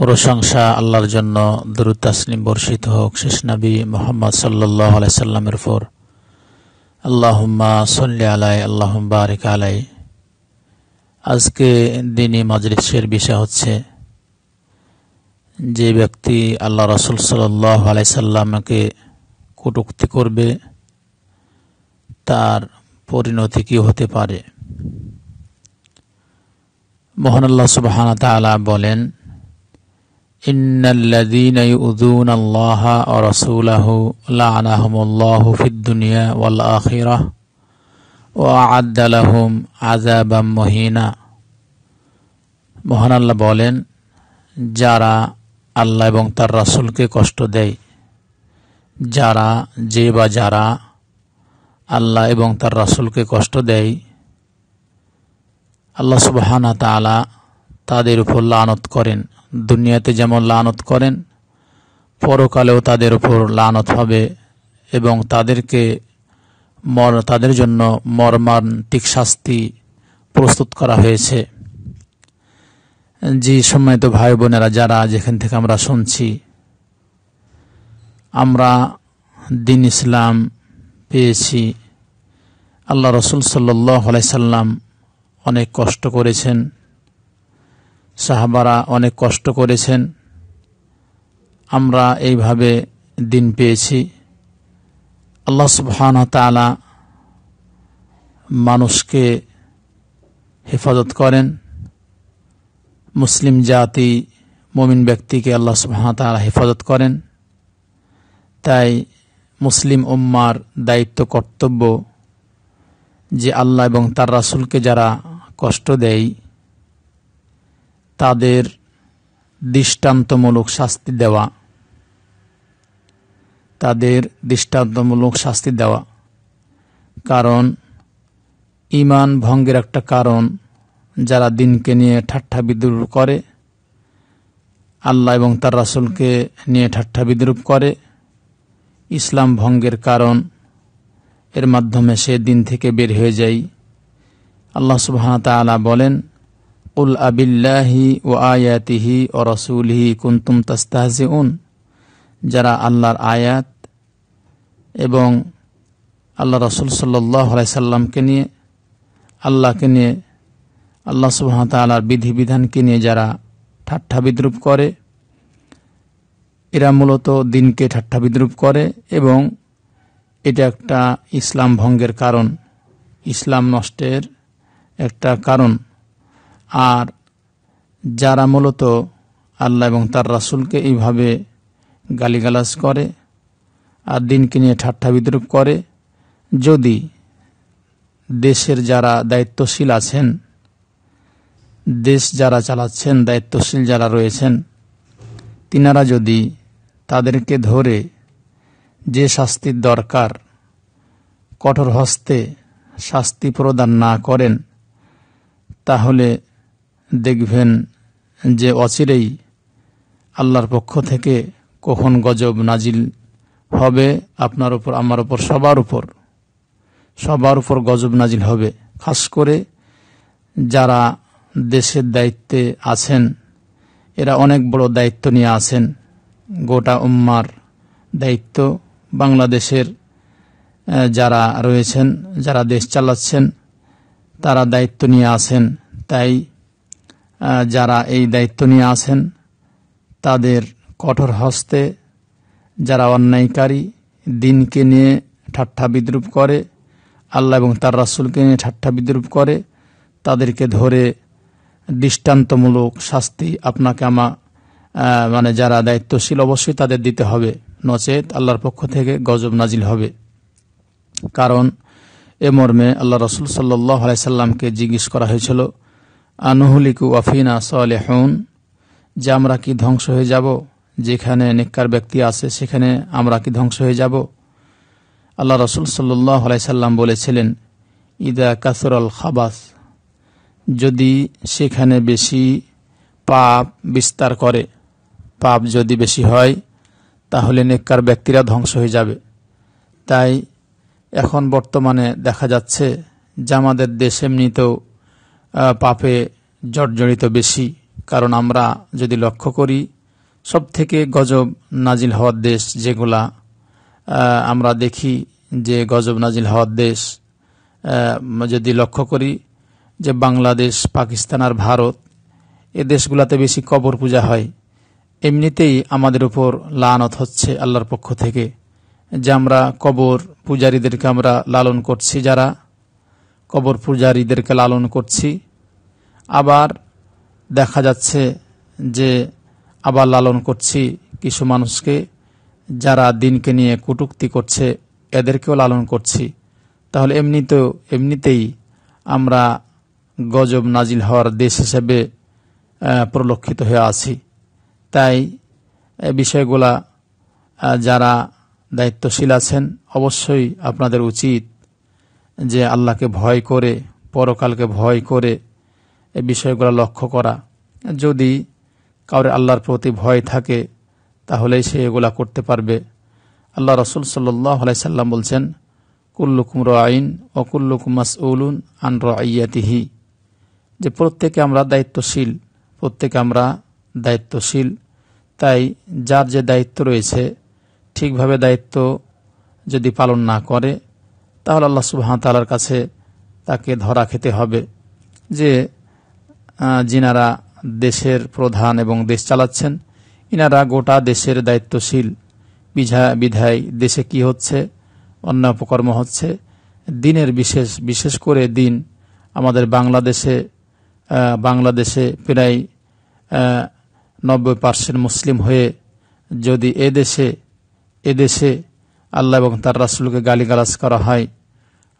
প্রশংসা আল্লাহর জন্য দরুদ তাসলিম বর্ষিত হোক শেষ নবী মোহাম্মদ সাল্লাহ আলাইসাল্লামের ফোর আল্লাহম্মা সল্লি আলাই আল্লাহ বারিক আলাই আজকে দিনী মজরিসের বিষয় হচ্ছে যে ব্যক্তি আল্লাহ রসুল সাল্লাহ আলাইসাল্লামকে কটুক্তি করবে তার পরিণতি কী হতে পারে মোহন আল্লাহ সুবাহানা তালা বলেন ان الذين يؤذون الله ورسوله لعنهم الله في الدنيا والاخره واعد لهم عذابا مهينا মহান আল্লাহ বলেন যারা আল্লাহ এবং তার রাসুলকে কষ্ট দেয় যারা যে বা যারা আল্লাহ এবং তার রাসুলকে কষ্ট দেয় আল্লাহ সুবাহানা তালা তাদের উপর লানত করেন দুনিয়াতে যেমন লানত করেন পরকালেও তাদের উপর লানত হবে এবং তাদেরকে মর তাদের জন্য মর্মান্তিক শাস্তি প্রস্তুত করা হয়েছে যে সময় তো ভাই বোনেরা যারা যেখান থেকে আমরা শুনছি আমরা দিন ইসলাম পেয়েছি আল্লাহ রসুল সাল্লাই সাল্লাম অনেক কষ্ট করেছেন সাহাবারা অনেক কষ্ট করেছেন আমরা এইভাবে দিন পেয়েছি আল্লাহ সুবহান তালা মানুষকে হেফাজত করেন মুসলিম জাতি মমিন ব্যক্তিকে আল্লাহ সুবহান তালা হেফাজত করেন তাই মুসলিম উম্মার দায়িত্ব কর্তব্য যে আল্লাহ এবং তার রাসুলকে যারা কষ্ট দেয় তাদের দৃষ্টান্তমূলক শাস্তি দেওয়া তাদের দৃষ্টান্তমূলক শাস্তি দেওয়া কারণ ইমান ভঙ্গের একটা কারণ যারা দিনকে নিয়ে ঠাট্টা বিদ্রুপ করে আল্লাহ এবং তার রাসুলকে নিয়ে ঠাট্টা বিদ্রুপ করে ইসলাম ভঙ্গের কারণ এর মাধ্যমে সে দিন থেকে বের হয়ে যায় আল্লাহ সুবাহ তালা বলেন উল আবিল্লাহি ও আয়াতিহি ও রসুলহি কুন্তুম তাস্তাহজিউন যারা আল্লাহর আয়াত এবং আল্লাহ রসুল সাল্লাহ সাল্লামকে নিয়ে আল্লাহকে নিয়ে আল্লাহ সুহামতালার বিধিবিধানকে নিয়ে যারা ঠাট্টা বিদ্রুপ করে এরা মূলত দিনকে ঠাট্টা বিদ্রুপ করে এবং এটা একটা ইসলাম ভঙ্গের কারণ ইসলাম নষ্টের একটা কারণ আর যারা মূলত আল্লাহ এবং তার রাসুলকে এইভাবে গালিগালাজ করে আর দিনকে নিয়ে ঠাট্টা বিদ্রুপ করে যদি দেশের যারা দায়িত্বশীল আছেন দেশ যারা চালাচ্ছেন দায়িত্বশীল যারা রয়েছেন তিনারা যদি তাদেরকে ধরে যে শাস্তির দরকার কঠোর হস্তে শাস্তি প্রদান না করেন তাহলে দেখবেন যে অচিরেই আল্লাহর পক্ষ থেকে কখন গজব নাজিল হবে আপনার উপর আমার উপর সবার উপর সবার উপর গজব নাজিল হবে খাস করে যারা দেশের দায়িত্বে আছেন এরা অনেক বড় দায়িত্ব নিয়ে আছেন গোটা উম্মার দায়িত্ব বাংলাদেশের যারা রয়েছেন যারা দেশ চালাচ্ছেন তারা দায়িত্ব নিয়ে আছেন তাই যারা এই দায়িত্ব নিয়ে আছেন তাদের কঠোর হস্তে যারা অন্যায়কারী দিনকে নিয়ে ঠাট্টা বিদ্রুপ করে আল্লাহ এবং তার রাসুলকে নিয়ে ঠাট্টা বিদ্রুপ করে তাদেরকে ধরে দৃষ্টান্তমূলক শাস্তি আপনাকে আমা মানে যারা দায়িত্বশীল অবশ্যই তাদের দিতে হবে নচেত আল্লাহর পক্ষ থেকে গজব নাজিল হবে কারণ এ মর্মে আল্লাহ রসুল সাল্লাহ আলাইসাল্লামকে জিজ্ঞেস করা হয়েছিল আনহলিকু আফিনা সালেহন যে আমরা কি ধ্বংস হয়ে যাব যেখানে নিকার ব্যক্তি আছে সেখানে আমরা কি ধ্বংস হয়ে যাব আল্লাহ রসুল সাল্লাহ আলাইসাল্লাম বলেছিলেন ইদা কাসরল খাবাস যদি সেখানে বেশি পাপ বিস্তার করে পাপ যদি বেশি হয় তাহলে নিকার ব্যক্তিরা ধ্বংস হয়ে যাবে তাই এখন বর্তমানে দেখা যাচ্ছে যে আমাদের দেশ এমনিতেও পাপে জর্জরিত বেশি কারণ আমরা যদি লক্ষ্য করি সব থেকে গজব নাজিল হওয়ার দেশ যেগুলা আমরা দেখি যে গজব নাজিল হওয়ার দেশ যদি লক্ষ্য করি যে বাংলাদেশ পাকিস্তান আর ভারত এ দেশগুলাতে বেশি কবর পূজা হয় এমনিতেই আমাদের উপর লানত হচ্ছে আল্লাহর পক্ষ থেকে যে আমরা কবর পূজারীদেরকে আমরা লালন করছি যারা কবর পূজারীদেরকে লালন করছি আবার দেখা যাচ্ছে যে আবার লালন করছি কিছু মানুষকে যারা দিনকে নিয়ে কুটুক্তি করছে এদেরকেও লালন করছি তাহলে এমনিতেও এমনিতেই আমরা গজব নাজিল হওয়ার দেশ হিসেবে প্রলক্ষিত হয়ে আছি তাই এ বিষয়গুলা যারা দায়িত্বশীল আছেন অবশ্যই আপনাদের উচিত যে আল্লাহকে ভয় করে পরকালকে ভয় করে এ বিষয়গুলো লক্ষ্য করা যদি কাউরে আল্লাহর প্রতি ভয় থাকে তাহলেই সে এগুলা করতে পারবে আল্লাহ রসুল সাল্লাই সাল্লাম বলছেন কুল্লুকুম আইন ও কুল্লুকুম উলুন আন রাইয়াতিহি যে প্রত্যেকে আমরা দায়িত্বশীল প্রত্যেকে আমরা দায়িত্বশীল তাই যার যে দায়িত্ব রয়েছে ঠিকভাবে দায়িত্ব যদি পালন না করে তাহলে আল্লাহ সুবহান তালার কাছে তাকে ধরা খেতে হবে যে যিনারা দেশের প্রধান এবং দেশ চালাচ্ছেন ইনারা গোটা দেশের দায়িত্বশীল বিঝা বিধায় দেশে কি হচ্ছে অন্য উপকর্ম হচ্ছে দিনের বিশেষ বিশেষ করে দিন আমাদের বাংলাদেশে বাংলাদেশে প্রায় নব্বই পার্সেন্ট মুসলিম হয়ে যদি এদেশে এদেশে আল্লাহ এবং তার রাসুলকে গালিগালাজ করা হয়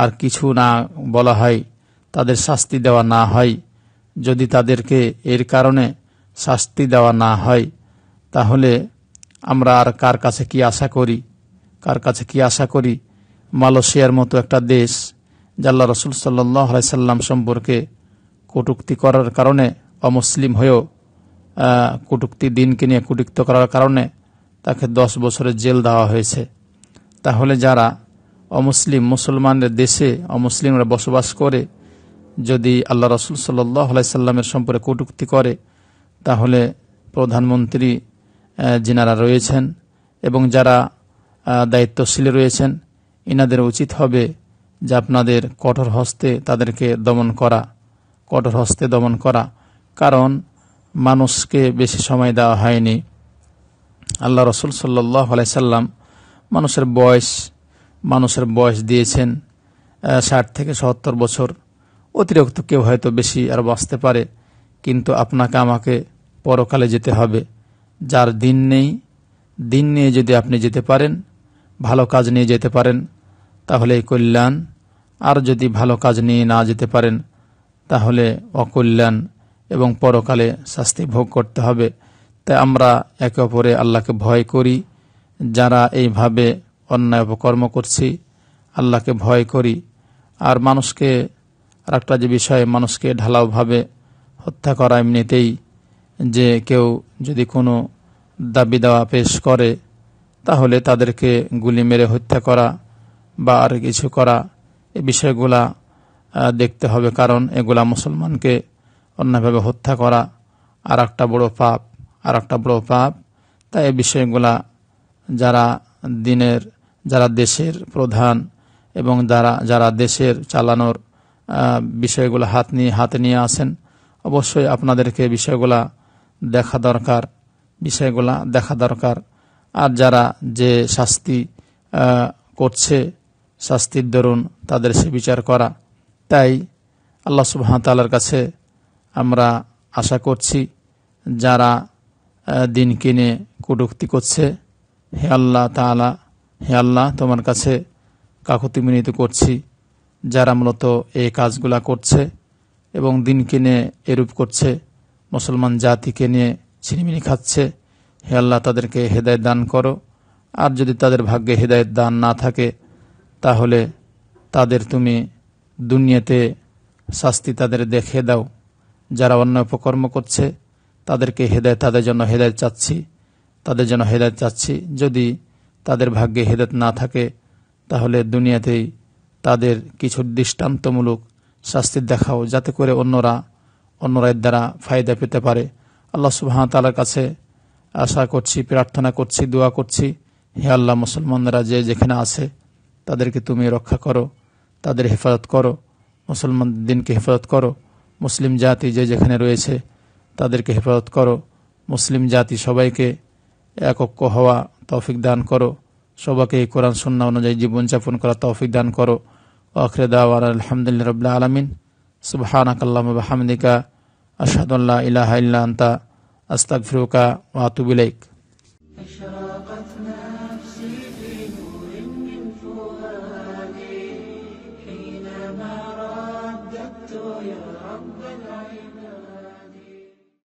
আর কিছু না বলা হয় তাদের শাস্তি দেওয়া না হয় যদি তাদেরকে এর কারণে শাস্তি দেওয়া না হয় তাহলে আমরা আর কার কাছে কি আশা করি কার কাছে কি আশা করি মালয়েশিয়ার মতো একটা দেশ জাল্লা রসুল সাল্লাই সাল্লাম সম্পর্কে কটুক্তি করার কারণে অমুসলিম হয়েও কটুক্তি দিনকে নিয়ে কুটুক্ত করার কারণে তাকে দশ বছরের জেল দেওয়া হয়েছে তাহলে যারা অমুসলিম মুসলমানদের দেশে অমুসলিমরা বসবাস করে যদি আল্লাহ রসুল সাল্লাইসাল্লামের সম্পর্কে কটুক্তি করে তাহলে প্রধানমন্ত্রী যিনারা রয়েছেন এবং যারা দায়িত্বশীল রয়েছেন ইনাদের উচিত হবে যে আপনাদের কঠোর হস্তে তাদেরকে দমন করা কঠোর হস্তে দমন করা কারণ মানুষকে বেশি সময় দেওয়া হয়নি আল্লাহ রসুল সাল্লাই সাল্লাম মানুষের বয়স মানুষের বয়স দিয়েছেন ষাট থেকে সত্তর বছর অতিরিক্ত কেউ হয়তো বেশি আর বাঁচতে পারে কিন্তু আপনাকে আমাকে পরকালে যেতে হবে যার দিন নেই দিন নিয়ে যদি আপনি যেতে পারেন ভালো কাজ নিয়ে যেতে পারেন তাহলে কল্যাণ আর যদি ভালো কাজ নিয়ে না যেতে পারেন তাহলে অকল্যাণ এবং পরকালে শাস্তি ভোগ করতে হবে তাই আমরা একে অপরে আল্লাহকে ভয় করি যারা এইভাবে অন্যায় অপকর্ম করছি আল্লাহকে ভয় করি আর মানুষকে আরেকটা যে বিষয়ে মানুষকে ঢালাওভাবে হত্যা করা এমনিতেই যে কেউ যদি কোনো দাবি দাওয়া পেশ করে তাহলে তাদেরকে গুলি মেরে হত্যা করা বা আর কিছু করা এ বিষয়গুলা দেখতে হবে কারণ এগুলা মুসলমানকে অন্যভাবে হত্যা করা আর একটা বড় পাপ আর একটা বড় পাপ তাই এ বিষয়গুলা যারা দিনের যারা দেশের প্রধান এবং যারা যারা দেশের চালানোর বিষয়গুলো হাত নিয়ে হাতে নিয়ে আসেন অবশ্যই আপনাদেরকে বিষয়গুলা দেখা দরকার বিষয়গুলা দেখা দরকার আর যারা যে শাস্তি করছে শাস্তির দরুন তাদের সে বিচার করা তাই আল্লাহ সুবাহতালার কাছে আমরা আশা করছি যারা দিন কিনে কটুক্তি করছে হে আল্লাহ তালা হে আল্লাহ তোমার কাছে কাকুতি মিনিত করছি যারা মূলত এই কাজগুলা করছে এবং দিনকে নিয়ে এরূপ করছে মুসলমান জাতিকে নিয়ে ছিনিমিনি খাচ্ছে হে আল্লাহ তাদেরকে হেদায়ত দান করো আর যদি তাদের ভাগ্যে হেদায়ত দান না থাকে তাহলে তাদের তুমি দুনিয়াতে শাস্তি তাদের দেখে দাও যারা অন্য উপকর্ম করছে তাদেরকে হেদায় তাদের জন্য হেদায়ত চাচ্ছি তাদের জন্য হেদায়ত চাচ্ছি যদি তাদের ভাগ্যে হেদত না থাকে তাহলে দুনিয়াতেই তাদের কিছু দৃষ্টান্তমূলক শাস্তি দেখাও যাতে করে অন্যরা অন্যরা দ্বারা ফায়দা পেতে পারে আল্লাহ সুবাহতালার কাছে আশা করছি প্রার্থনা করছি দোয়া করছি হে আল্লাহ মুসলমানরা যে যেখানে আছে তাদেরকে তুমি রক্ষা করো তাদের হেফাজত করো মুসলমান দিনকে হেফাজত করো মুসলিম জাতি যে যেখানে রয়েছে তাদেরকে হেফাজত করো মুসলিম জাতি সবাইকে একক হওয়া তৌফিক দান করো সবাকে এই কোরআন সন্না অনুযায়ী জীবনযাপন করা তৌফিক দান করো আখরে দাওয়ান আলহামদুলিল্লাহ রবিল্লা আলমিন সুবাহানাকাল্লাহামদিকা আসাদুল্লাহ ইলাহা ইল্লা আন্তা আস্তাক ফিরুকা ওয়াতুবিলাইক